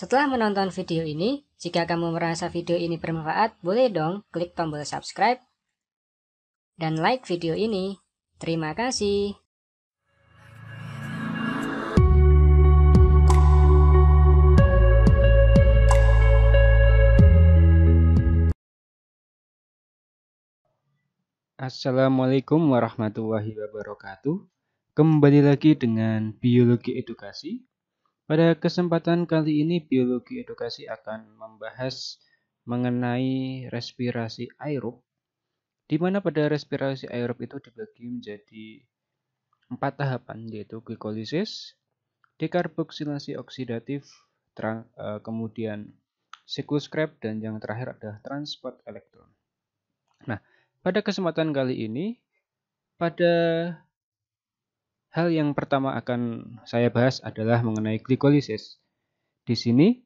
Setelah menonton video ini, jika kamu merasa video ini bermanfaat, boleh dong klik tombol subscribe dan like video ini. Terima kasih. Assalamualaikum warahmatullahi wabarakatuh. Kembali lagi dengan Biologi Edukasi pada kesempatan kali ini biologi edukasi akan membahas mengenai respirasi aerob di mana pada respirasi aerob itu dibagi menjadi empat tahapan yaitu glikolisis, dekarboksilasi oksidatif, e, kemudian siklus Krebs dan yang terakhir adalah transport elektron. Nah, pada kesempatan kali ini pada Hal yang pertama akan saya bahas adalah mengenai glikolisis. Di sini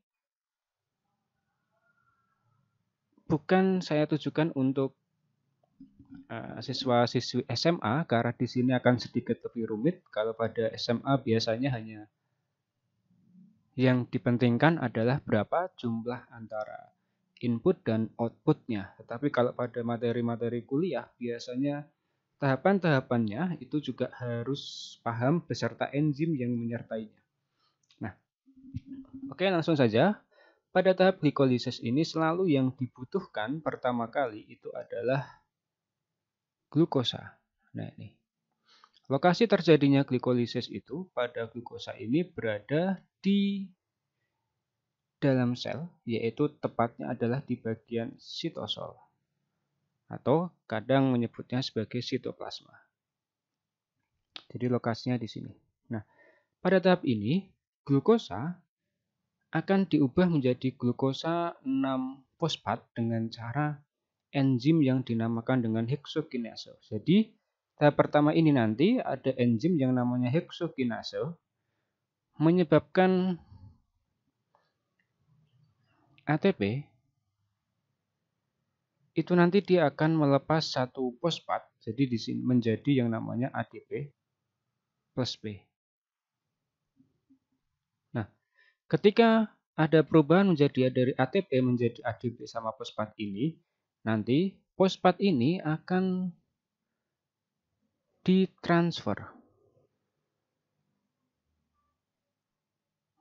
bukan saya tujukan untuk uh, eh, siswa-siswi SMA karena di sini akan sedikit lebih rumit. Kalau pada SMA biasanya hanya yang dipentingkan adalah berapa jumlah antara input dan outputnya. Tetapi kalau pada materi-materi kuliah biasanya Tahapan-tahapannya itu juga harus paham beserta enzim yang menyertainya. Nah, oke langsung saja. Pada tahap glikolisis ini selalu yang dibutuhkan pertama kali itu adalah glukosa. Nah ini. Lokasi terjadinya glikolisis itu pada glukosa ini berada di dalam sel, yaitu tepatnya adalah di bagian sitosol atau kadang menyebutnya sebagai sitoplasma. Jadi lokasinya di sini. Nah, pada tahap ini glukosa akan diubah menjadi glukosa 6 fosfat dengan cara enzim yang dinamakan dengan heksokinase. Jadi, tahap pertama ini nanti ada enzim yang namanya heksokinase menyebabkan ATP itu nanti dia akan melepas satu fosfat jadi di sini menjadi yang namanya ATP plus B. Nah, ketika ada perubahan menjadi dari ATP menjadi ADP sama fosfat ini, nanti fosfat ini akan ditransfer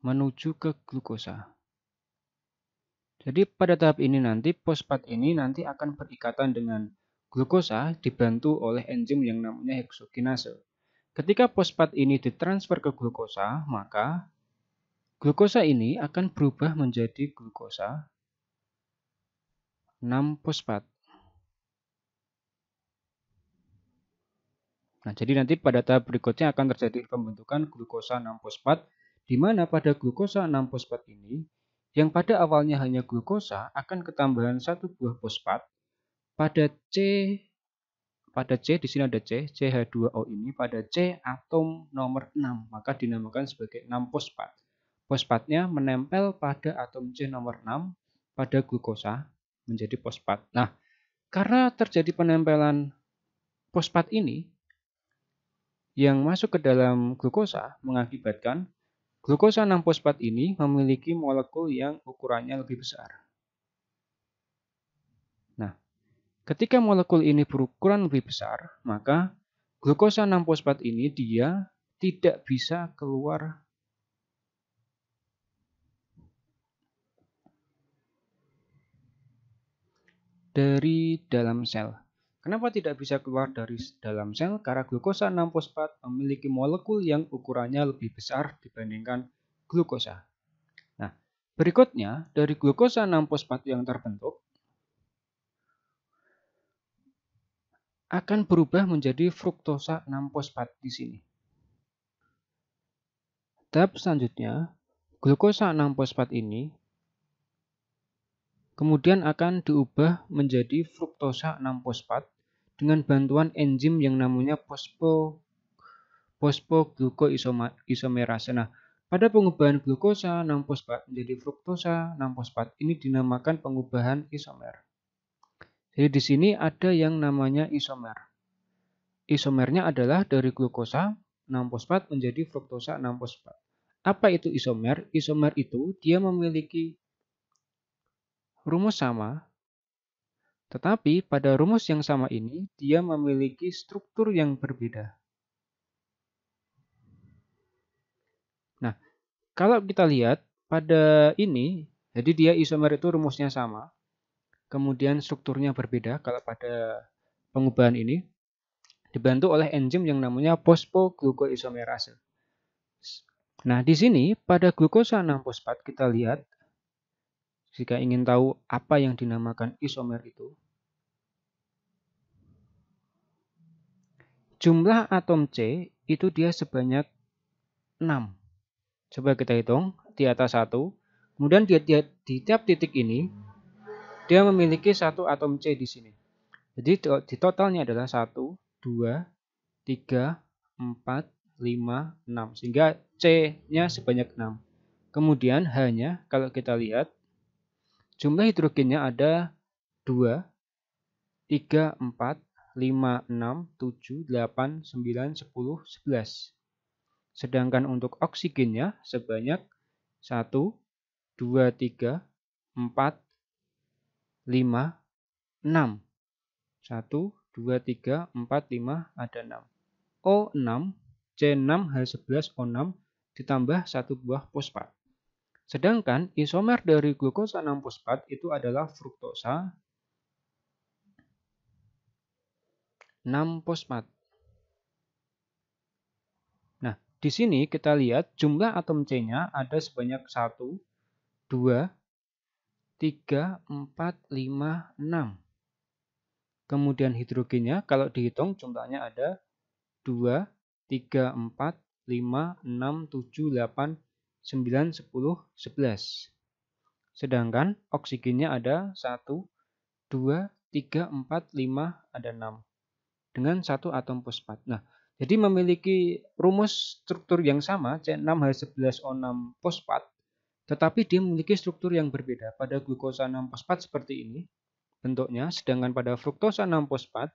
menuju ke glukosa. Jadi pada tahap ini nanti fosfat ini nanti akan berikatan dengan glukosa dibantu oleh enzim yang namanya heksokinase. Ketika fosfat ini ditransfer ke glukosa, maka glukosa ini akan berubah menjadi glukosa 6-fosfat. Nah, jadi nanti pada tahap berikutnya akan terjadi pembentukan glukosa 6-fosfat, di mana pada glukosa 6-fosfat ini yang pada awalnya hanya glukosa akan ketambahan satu buah fosfat pada C pada C di sini ada C, CH2O ini pada C atom nomor 6, maka dinamakan sebagai 6 fosfat. Fosfatnya menempel pada atom C nomor 6 pada glukosa menjadi fosfat. Nah, karena terjadi penempelan fosfat ini yang masuk ke dalam glukosa mengakibatkan Glukosa 6 fosfat ini memiliki molekul yang ukurannya lebih besar. Nah, ketika molekul ini berukuran lebih besar, maka glukosa 6 fosfat ini dia tidak bisa keluar dari dalam sel. Kenapa tidak bisa keluar dari dalam sel? Karena glukosa 6 fosfat memiliki molekul yang ukurannya lebih besar dibandingkan glukosa. Nah, berikutnya dari glukosa 6 fosfat yang terbentuk akan berubah menjadi fruktosa 6 fosfat di sini. Tahap selanjutnya, glukosa 6 fosfat ini kemudian akan diubah menjadi fruktosa 6 fosfat dengan bantuan enzim yang namanya fosfo fosfoglukoisomerase. Nah, pada pengubahan glukosa 6 fosfat menjadi fruktosa 6 fosfat ini dinamakan pengubahan isomer. Jadi di sini ada yang namanya isomer. Isomernya adalah dari glukosa 6 fosfat menjadi fruktosa 6 fosfat. Apa itu isomer? Isomer itu dia memiliki rumus sama tetapi pada rumus yang sama ini, dia memiliki struktur yang berbeda. Nah, kalau kita lihat pada ini, jadi dia isomer itu rumusnya sama, kemudian strukturnya berbeda kalau pada pengubahan ini, dibantu oleh enzim yang namanya fosfoglukoisomerase. Nah, di sini pada glukosa 6 fosfat kita lihat jika ingin tahu apa yang dinamakan isomer itu, jumlah atom C itu dia sebanyak 6. Coba kita hitung di atas 1. Kemudian dia, dia di tiap titik ini dia memiliki satu atom C di sini. Jadi di totalnya adalah 1, 2, 3, 4, 5, 6. Sehingga C-nya sebanyak 6. Kemudian H-nya, kalau kita lihat, jumlah hidrogennya ada 2, 3, 4, 5, 6, 7, 8, 9, 10, 11. Sedangkan untuk oksigennya sebanyak 1, 2, 3, 4, 5, 6. 1, 2, 3, 4, 5, ada 6. O6, C6H11O6 ditambah satu buah fosfat. Sedangkan isomer dari glukosa 6 fosfat itu adalah fruktosa 6 fosfat. Nah, di sini kita lihat jumlah atom C-nya ada sebanyak 1, 2, 3, 4, 5, 6. Kemudian hidrogennya kalau dihitung jumlahnya ada 2, 3, 4, 5, 6, 7, 8, 9, 10, 11. Sedangkan oksigennya ada 1, 2, 3, 4, 5, ada 6 dengan satu atom fosfat. Nah, jadi memiliki rumus struktur yang sama C6H11O6 fosfat, tetapi dia memiliki struktur yang berbeda. Pada glukosa 6 fosfat seperti ini bentuknya, sedangkan pada fruktosa 6 fosfat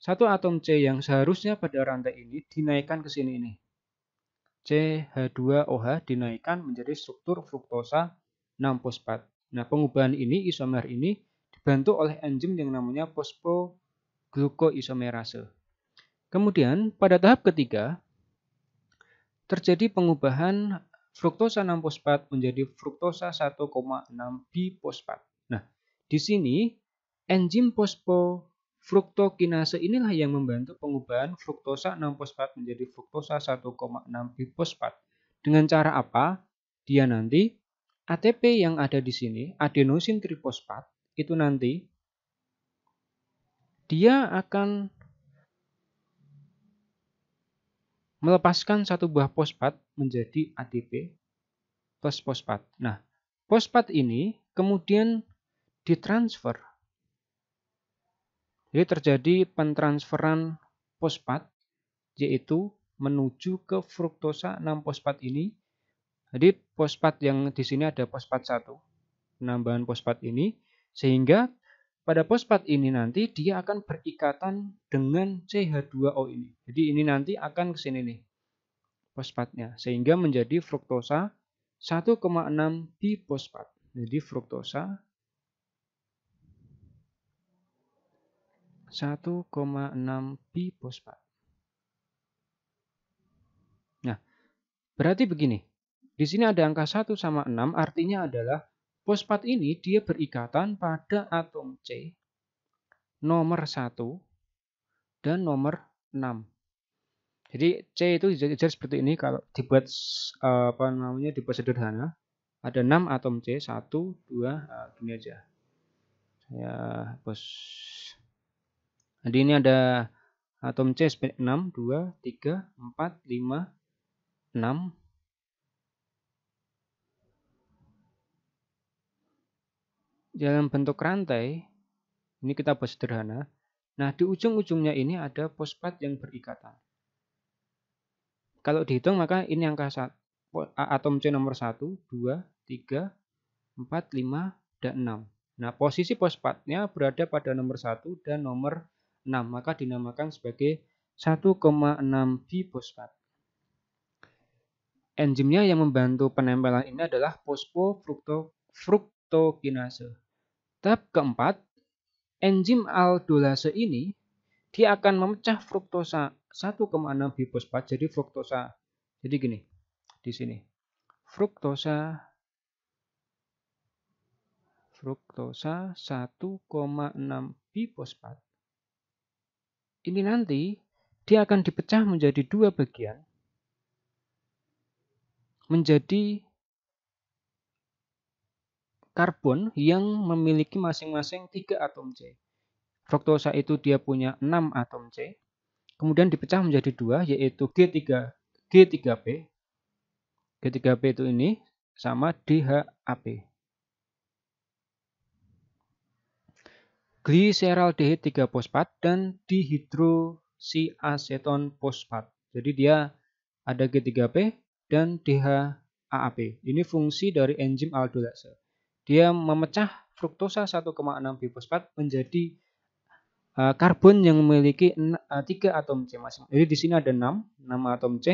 satu atom C yang seharusnya pada rantai ini dinaikkan ke sini ini. CH2OH dinaikkan menjadi struktur fruktosa 6 fosfat. Nah, pengubahan ini isomer ini dibantu oleh enzim yang namanya fosfo glukoisomerase. Kemudian pada tahap ketiga terjadi pengubahan fruktosa 6 fosfat menjadi fruktosa 1,6 bifosfat. Nah, di sini enzim fosfofruktokinase inilah yang membantu pengubahan fruktosa 6 fosfat menjadi fruktosa 1,6 bifosfat. Dengan cara apa? Dia nanti ATP yang ada di sini, adenosin trifosfat, itu nanti dia akan melepaskan satu buah fosfat menjadi ATP plus fosfat. Nah, fosfat ini kemudian ditransfer. Jadi terjadi pentransferan fosfat yaitu menuju ke fruktosa 6 fosfat ini. Jadi fosfat yang di sini ada fosfat 1, penambahan fosfat ini sehingga pada fosfat ini nanti dia akan berikatan dengan CH2O ini. Jadi ini nanti akan ke sini nih fosfatnya sehingga menjadi fruktosa 1,6 bifosfat. Jadi fruktosa 1,6 bifosfat. Nah, berarti begini. Di sini ada angka 1 sama 6 artinya adalah Fosfat ini dia berikatan pada atom C nomor 1 dan nomor 6. Jadi C itu jadi seperti ini kalau dibuat eh, apa namanya dibuat sederhana. Ada 6 atom C, 1 2 eh, gini aja. Saya bos. Jadi ini ada atom C 6 2 3 4 5 6 dalam bentuk rantai, ini kita buat sederhana. Nah, di ujung-ujungnya ini ada fosfat yang berikatan. Kalau dihitung maka ini angka atom C nomor 1, 2, 3, 4, 5, dan 6. Nah, posisi fosfatnya berada pada nomor 1 dan nomor 6, maka dinamakan sebagai 1,6 bifosfat. Enzimnya yang membantu penempelan ini adalah fosfofruktokinase. Tahap keempat, enzim aldolase ini dia akan memecah fruktosa 1,6 bifosfat jadi fruktosa. Jadi gini, di sini. Fruktosa fruktosa 1,6 bifosfat. Ini nanti dia akan dipecah menjadi dua bagian menjadi karbon yang memiliki masing-masing 3 atom C. Fruktosa itu dia punya 6 atom C. Kemudian dipecah menjadi dua yaitu G3 G3P. G3P itu ini sama DHAP. Gliseraldehid 3 fosfat dan dihidrosiaseton fosfat. Jadi dia ada G3P dan DHAP. Ini fungsi dari enzim aldolase. Dia memecah fruktosa 1,6 bifosfat menjadi uh, karbon yang memiliki 3 eh, atom C masing-masing. Jadi di sini ada 6, 6 atom C.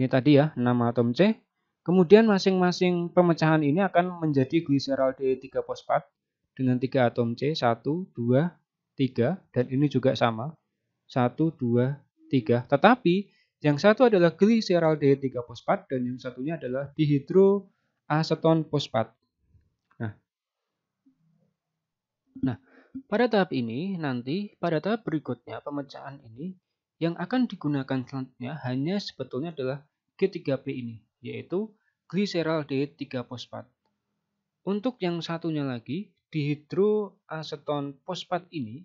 Ini tadi ya, 6 atom C. Kemudian masing-masing pemecahan ini akan menjadi gliserol D3 fosfat dengan 3 atom C, 1, 2, 3 dan ini juga sama. 1 2 3. Tetapi yang satu adalah gliserol D3 fosfat dan yang satunya adalah dihidroaseton fosfat. Nah, pada tahap ini nanti pada tahap berikutnya pemecahan ini yang akan digunakan selanjutnya hanya sebetulnya adalah G3P ini, yaitu gliseral D3 fosfat. Untuk yang satunya lagi, dihidroaseton fosfat ini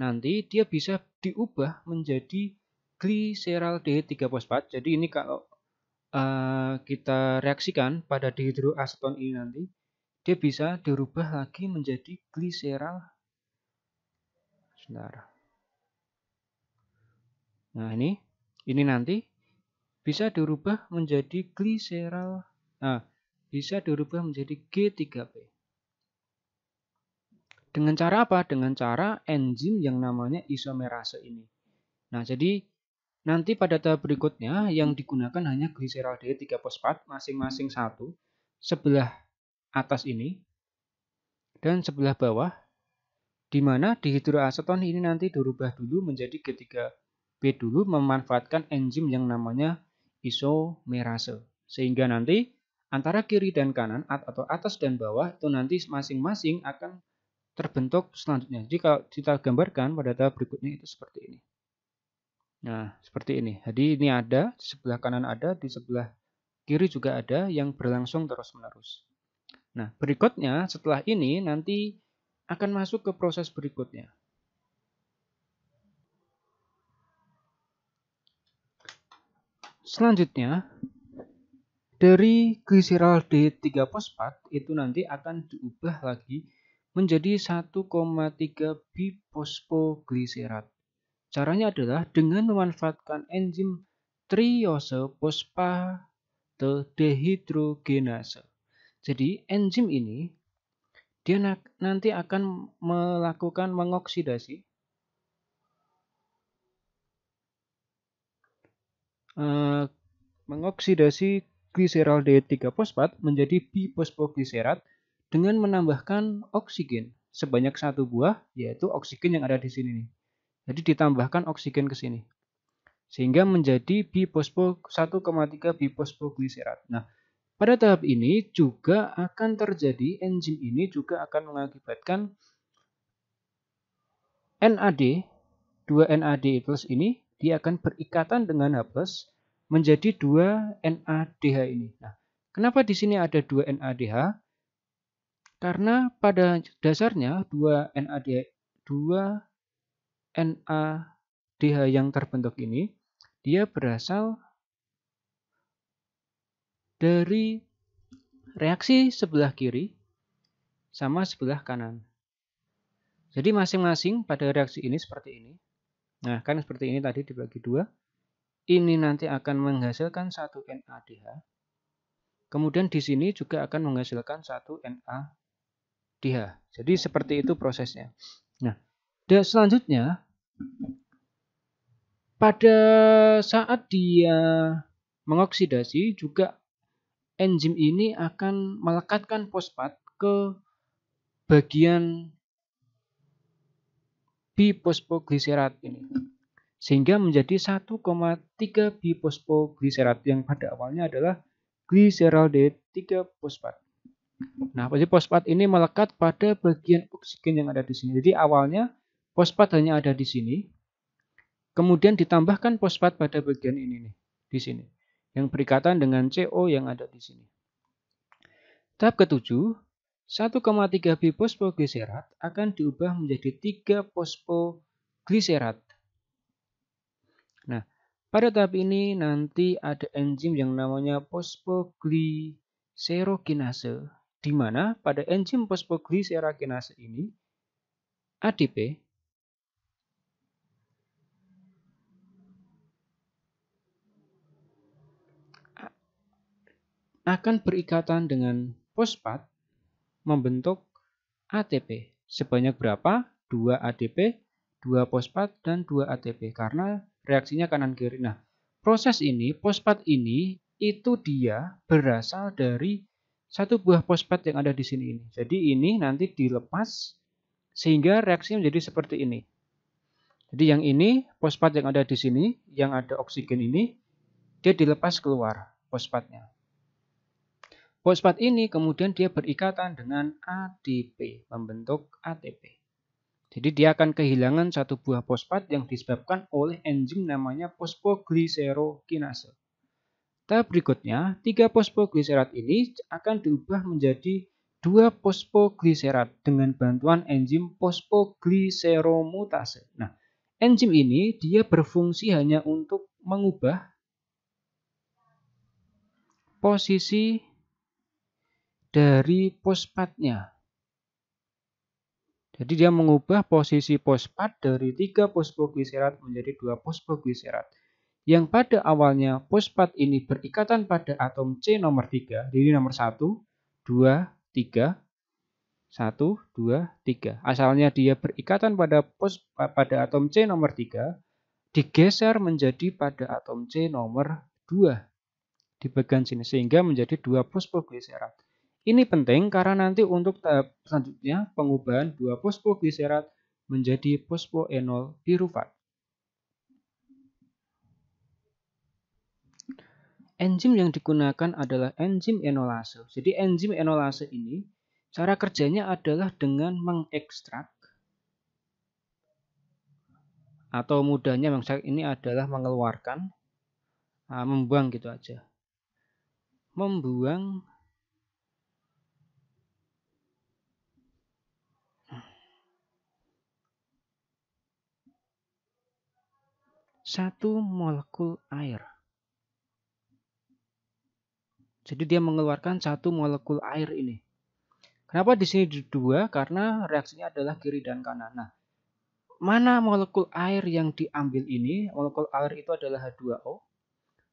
nanti dia bisa diubah menjadi gliseral D3 fosfat. Jadi ini kalau uh, kita reaksikan pada dihidroaseton ini nanti, dia bisa dirubah lagi menjadi gliserol sebentar nah ini ini nanti bisa dirubah menjadi gliserol nah bisa dirubah menjadi G3P dengan cara apa dengan cara enzim yang namanya isomerase ini nah jadi nanti pada tahap berikutnya yang digunakan hanya gliserol D3 fosfat masing-masing satu sebelah atas ini dan sebelah bawah di mana dihidroaseton ini nanti dirubah dulu menjadi G3B dulu memanfaatkan enzim yang namanya isomerase sehingga nanti antara kiri dan kanan atau atas dan bawah itu nanti masing-masing akan terbentuk selanjutnya. Jadi kalau kita gambarkan pada tahap berikutnya itu seperti ini. Nah, seperti ini. Jadi ini ada, di sebelah kanan ada, di sebelah kiri juga ada yang berlangsung terus-menerus. Nah, berikutnya setelah ini nanti akan masuk ke proses berikutnya. Selanjutnya, dari glycerol D3 fosfat itu nanti akan diubah lagi menjadi 1,3 bifosfogliserat. Caranya adalah dengan memanfaatkan enzim triose fosfatodehidrogenase. dehidrogenase. Jadi enzim ini dia nanti akan melakukan mengoksidasi uh, mengoksidasi gliserol D3 fosfat menjadi bifosfogliserat dengan menambahkan oksigen sebanyak satu buah yaitu oksigen yang ada di sini nih. Jadi ditambahkan oksigen ke sini. Sehingga menjadi bifosfo 1,3 bifosfogliserat. Nah, pada tahap ini juga akan terjadi enzim ini juga akan mengakibatkan NAD, 2 NAD plus ini dia akan berikatan dengan H menjadi 2 NADH ini. Nah, kenapa di sini ada 2 NADH? Karena pada dasarnya 2 NAD 2 NADH yang terbentuk ini dia berasal dari reaksi sebelah kiri sama sebelah kanan. Jadi masing-masing pada reaksi ini seperti ini. Nah, kan seperti ini tadi dibagi dua. Ini nanti akan menghasilkan satu NADH. Kemudian di sini juga akan menghasilkan satu NADH. Jadi seperti itu prosesnya. Nah, dan selanjutnya pada saat dia mengoksidasi juga enzim ini akan melekatkan fosfat ke bagian bifosfogliserat ini sehingga menjadi 1,3 bifosfogliserat yang pada awalnya adalah gliseraldehyde 3 fosfat. Nah, pasti fosfat ini melekat pada bagian oksigen yang ada di sini. Jadi awalnya fosfat hanya ada di sini. Kemudian ditambahkan fosfat pada bagian ini nih, di sini yang berikatan dengan CO yang ada di sini. Tahap ketujuh, 1,3B akan diubah menjadi 3 fosfogliserat. Nah, pada tahap ini nanti ada enzim yang namanya fosfogliserokinase, di mana pada enzim fosfogliserokinase ini ADP akan berikatan dengan fosfat membentuk ATP. Sebanyak berapa? 2 ADP, 2 fosfat, dan 2 ATP. Karena reaksinya kanan kiri. Nah, proses ini, fosfat ini, itu dia berasal dari satu buah fosfat yang ada di sini ini. Jadi ini nanti dilepas sehingga reaksi menjadi seperti ini. Jadi yang ini fosfat yang ada di sini, yang ada oksigen ini, dia dilepas keluar fosfatnya. Fosfat ini kemudian dia berikatan dengan ADP, membentuk ATP. Jadi dia akan kehilangan satu buah fosfat yang disebabkan oleh enzim namanya fosfogliserokinase. Tahap berikutnya, tiga fosfogliserat ini akan diubah menjadi dua fosfogliserat dengan bantuan enzim fosfogliseromutase. Nah, enzim ini dia berfungsi hanya untuk mengubah posisi dari pospatnya. Jadi dia mengubah posisi pospat dari 3 fosfogliserat menjadi 2 fosfogliserat. Yang pada awalnya pospat ini berikatan pada atom C nomor 3, jadi nomor 1, 2, 3, 1, 2, 3. Asalnya dia berikatan pada pos, pada atom C nomor 3, digeser menjadi pada atom C nomor 2 di bagian sini sehingga menjadi dua fosfogliserat. Ini penting karena nanti untuk tahap selanjutnya pengubahan dua fosfogliserat menjadi fosfoenol pirufat. Enzim yang digunakan adalah enzim enolase. Jadi enzim enolase ini cara kerjanya adalah dengan mengekstrak atau mudahnya mengekstrak ini adalah mengeluarkan ah, membuang gitu aja. Membuang satu molekul air. Jadi dia mengeluarkan satu molekul air ini. Kenapa di sini dua? Karena reaksinya adalah kiri dan kanan. Nah, mana molekul air yang diambil ini? Molekul air itu adalah H2O.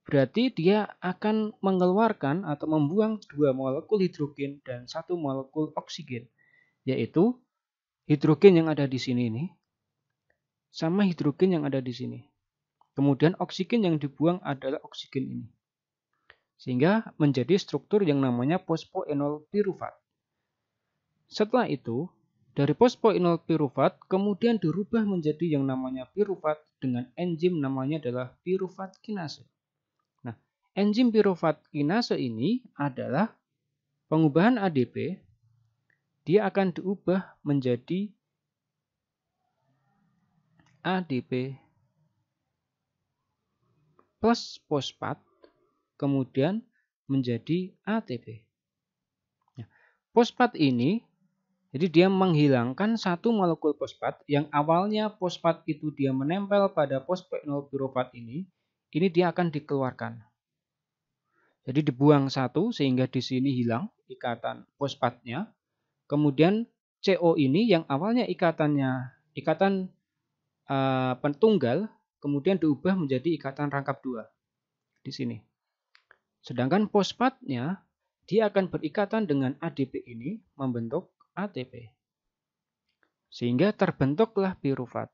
Berarti dia akan mengeluarkan atau membuang dua molekul hidrogen dan satu molekul oksigen, yaitu hidrogen yang ada di sini ini sama hidrogen yang ada di sini. Kemudian oksigen yang dibuang adalah oksigen ini. Sehingga menjadi struktur yang namanya fosfoenol pirufat. Setelah itu, dari fosfoenol pirufat kemudian dirubah menjadi yang namanya pirufat dengan enzim namanya adalah pirufat kinase. Nah, enzim pirufat kinase ini adalah pengubahan ADP dia akan diubah menjadi ADP plus fosfat kemudian menjadi ATP. Ya. fosfat ini jadi dia menghilangkan satu molekul fosfat yang awalnya fosfat itu dia menempel pada fosfenolpirofat ini, ini dia akan dikeluarkan. Jadi dibuang satu sehingga di sini hilang ikatan fosfatnya. Kemudian CO ini yang awalnya ikatannya ikatan uh, pentunggal kemudian diubah menjadi ikatan rangkap dua di sini. Sedangkan fosfatnya dia akan berikatan dengan ADP ini membentuk ATP. Sehingga terbentuklah pirufat.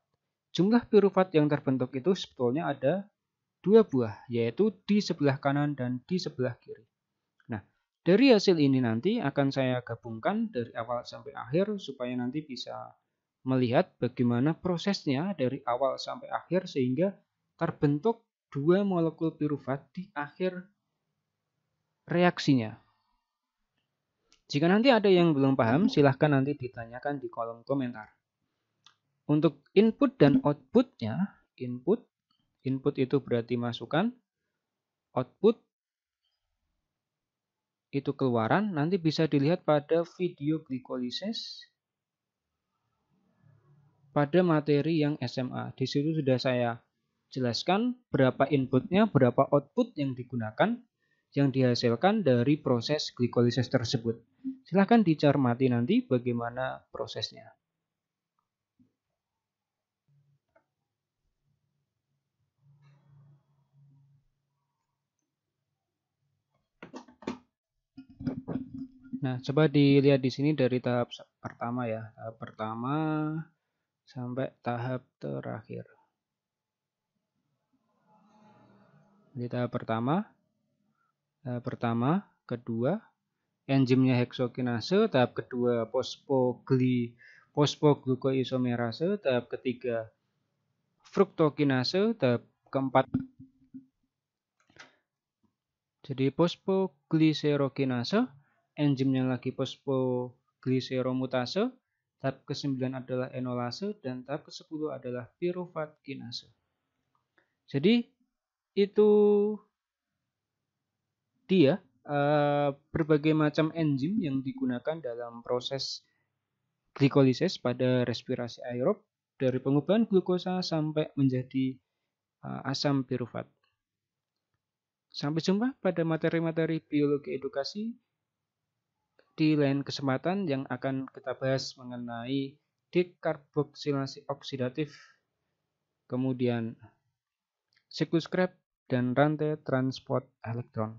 Jumlah pirufat yang terbentuk itu sebetulnya ada dua buah, yaitu di sebelah kanan dan di sebelah kiri. Nah, dari hasil ini nanti akan saya gabungkan dari awal sampai akhir supaya nanti bisa melihat bagaimana prosesnya dari awal sampai akhir sehingga terbentuk dua molekul piruvat di akhir reaksinya. Jika nanti ada yang belum paham, silahkan nanti ditanyakan di kolom komentar. Untuk input dan outputnya, input, input itu berarti masukan, output itu keluaran, nanti bisa dilihat pada video glikolisis pada materi yang SMA. Di situ sudah saya jelaskan berapa inputnya, berapa output yang digunakan, yang dihasilkan dari proses glikolisis tersebut. Silahkan dicermati nanti bagaimana prosesnya. Nah, coba dilihat di sini dari tahap pertama ya. Tahap pertama sampai tahap terakhir. di tahap pertama, tahap pertama, kedua, enzimnya heksokinase, tahap kedua fosfogli fosfoglukoisomerase, tahap ketiga fruktokinase, tahap keempat jadi fosfogliserokinase, enzimnya lagi fosfogliseromutase, Tahap ke-9 adalah enolase dan tahap ke-10 adalah piruvat kinase. Jadi itu dia eh, berbagai macam enzim yang digunakan dalam proses glikolisis pada respirasi aerob dari pengubahan glukosa sampai menjadi eh, asam piruvat. Sampai jumpa pada materi-materi biologi edukasi di lain kesempatan yang akan kita bahas mengenai dekarboksilasi oksidatif, kemudian siklus Krebs dan rantai transport elektron.